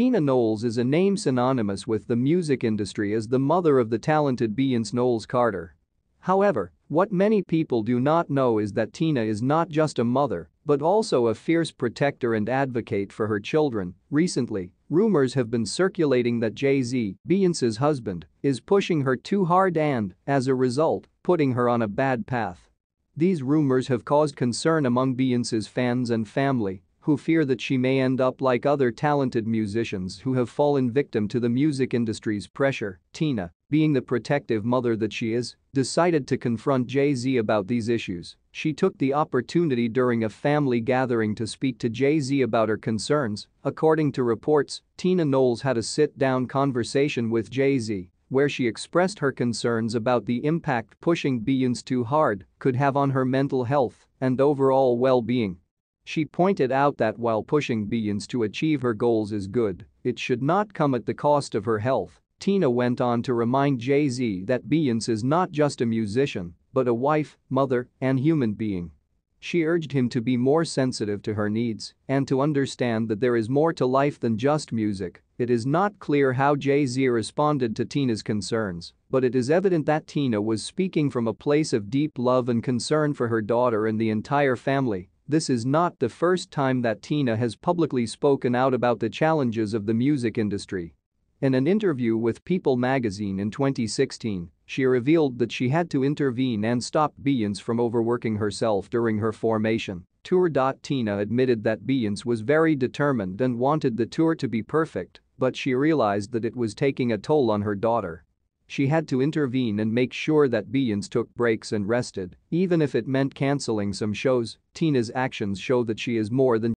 Tina Knowles is a name synonymous with the music industry as the mother of the talented Beyoncé Knowles Carter. However, what many people do not know is that Tina is not just a mother, but also a fierce protector and advocate for her children. Recently, rumors have been circulating that Jay-Z, Beyoncé's husband, is pushing her too hard and, as a result, putting her on a bad path. These rumors have caused concern among Beyoncé's fans and family, who fear that she may end up like other talented musicians who have fallen victim to the music industry's pressure, Tina, being the protective mother that she is, decided to confront Jay-Z about these issues. She took the opportunity during a family gathering to speak to Jay-Z about her concerns. According to reports, Tina Knowles had a sit-down conversation with Jay-Z where she expressed her concerns about the impact pushing Beyonce too hard could have on her mental health and overall well-being. She pointed out that while pushing Beyonce to achieve her goals is good, it should not come at the cost of her health. Tina went on to remind Jay-Z that Beyonce is not just a musician, but a wife, mother, and human being. She urged him to be more sensitive to her needs and to understand that there is more to life than just music. It is not clear how Jay-Z responded to Tina's concerns, but it is evident that Tina was speaking from a place of deep love and concern for her daughter and the entire family this is not the first time that Tina has publicly spoken out about the challenges of the music industry. In an interview with People magazine in 2016, she revealed that she had to intervene and stop Beyonce from overworking herself during her formation tour. Tina admitted that Beyonce was very determined and wanted the tour to be perfect, but she realized that it was taking a toll on her daughter. She had to intervene and make sure that Beyonce took breaks and rested, even if it meant canceling some shows, Tina's actions show that she is more than